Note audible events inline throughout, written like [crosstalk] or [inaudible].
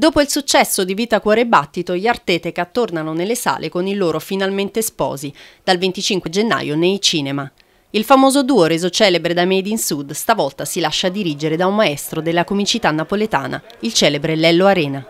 Dopo il successo di Vita Cuore Battito, gli Arteteca tornano nelle sale con i loro Finalmente Sposi, dal 25 gennaio nei cinema. Il famoso duo reso celebre da Made in Sud stavolta si lascia dirigere da un maestro della comicità napoletana, il celebre Lello Arena.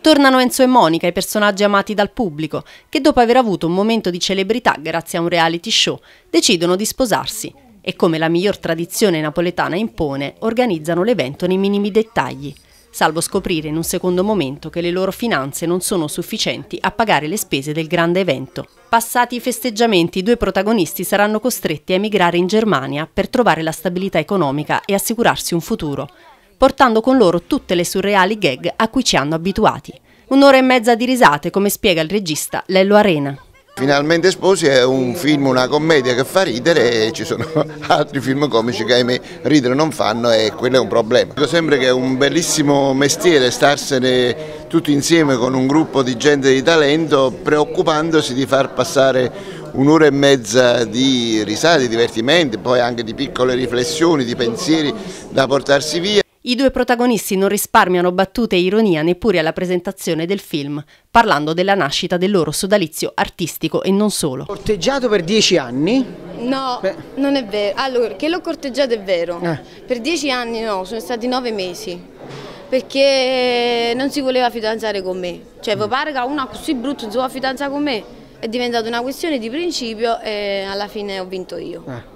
Tornano Enzo e Monica, i personaggi amati dal pubblico, che dopo aver avuto un momento di celebrità grazie a un reality show, decidono di sposarsi e come la miglior tradizione napoletana impone, organizzano l'evento nei minimi dettagli salvo scoprire in un secondo momento che le loro finanze non sono sufficienti a pagare le spese del grande evento. Passati i festeggiamenti, i due protagonisti saranno costretti a emigrare in Germania per trovare la stabilità economica e assicurarsi un futuro, portando con loro tutte le surreali gag a cui ci hanno abituati. Un'ora e mezza di risate, come spiega il regista Lello Arena. Finalmente Sposi è un film, una commedia che fa ridere e ci sono [laughs] altri film comici che ahimè ridere non fanno e quello è un problema. Dico sempre che è un bellissimo mestiere starsene tutti insieme con un gruppo di gente di talento preoccupandosi di far passare un'ora e mezza di risate, di divertimenti, poi anche di piccole riflessioni, di pensieri da portarsi via. I due protagonisti non risparmiano battute e ironia neppure alla presentazione del film, parlando della nascita del loro sodalizio artistico e non solo. Corteggiato per dieci anni? No, Beh. non è vero. Allora, che l'ho corteggiato è vero. Eh. Per dieci anni no, sono stati nove mesi perché non si voleva fidanzare con me. Cioè, vi mm. pare che una così brutta non si vuole fidanzare con me? È diventata una questione di principio e alla fine ho vinto io. Eh.